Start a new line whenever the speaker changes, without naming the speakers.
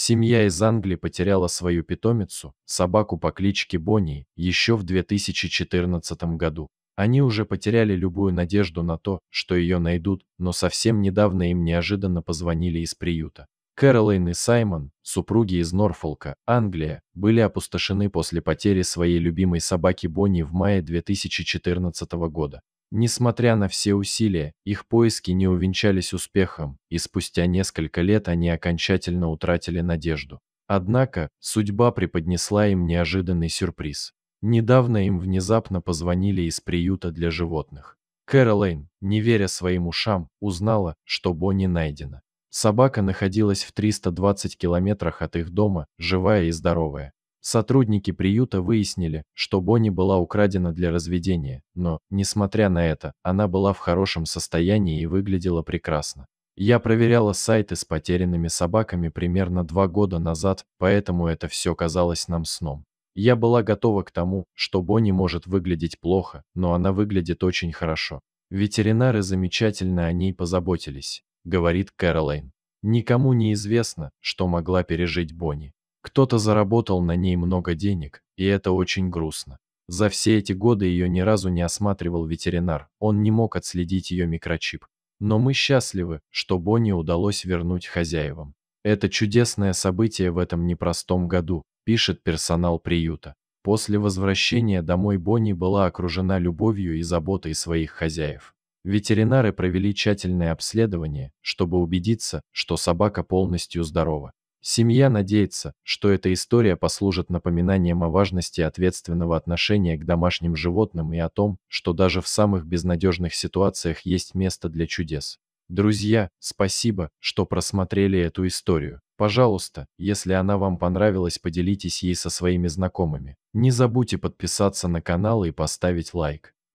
Семья из Англии потеряла свою питомицу, собаку по кличке Бонни, еще в 2014 году. Они уже потеряли любую надежду на то, что ее найдут, но совсем недавно им неожиданно позвонили из приюта. Кэролайн и Саймон, супруги из Норфолка, Англия, были опустошены после потери своей любимой собаки Бонни в мае 2014 года. Несмотря на все усилия, их поиски не увенчались успехом, и спустя несколько лет они окончательно утратили надежду. Однако, судьба преподнесла им неожиданный сюрприз. Недавно им внезапно позвонили из приюта для животных. Кэролайн, не веря своим ушам, узнала, что Бонни найдена. Собака находилась в 320 километрах от их дома, живая и здоровая. Сотрудники приюта выяснили, что Бонни была украдена для разведения, но, несмотря на это, она была в хорошем состоянии и выглядела прекрасно. Я проверяла сайты с потерянными собаками примерно два года назад, поэтому это все казалось нам сном. Я была готова к тому, что Бонни может выглядеть плохо, но она выглядит очень хорошо. Ветеринары замечательно о ней позаботились, говорит Кэролайн. Никому не известно, что могла пережить Бонни. Кто-то заработал на ней много денег, и это очень грустно. За все эти годы ее ни разу не осматривал ветеринар, он не мог отследить ее микрочип. Но мы счастливы, что Бонни удалось вернуть хозяевам. Это чудесное событие в этом непростом году, пишет персонал приюта. После возвращения домой Бонни была окружена любовью и заботой своих хозяев. Ветеринары провели тщательное обследование, чтобы убедиться, что собака полностью здорова. Семья надеется, что эта история послужит напоминанием о важности ответственного отношения к домашним животным и о том, что даже в самых безнадежных ситуациях есть место для чудес. Друзья, спасибо, что просмотрели эту историю. Пожалуйста, если она вам понравилась, поделитесь ей со своими знакомыми. Не забудьте подписаться на канал и поставить лайк.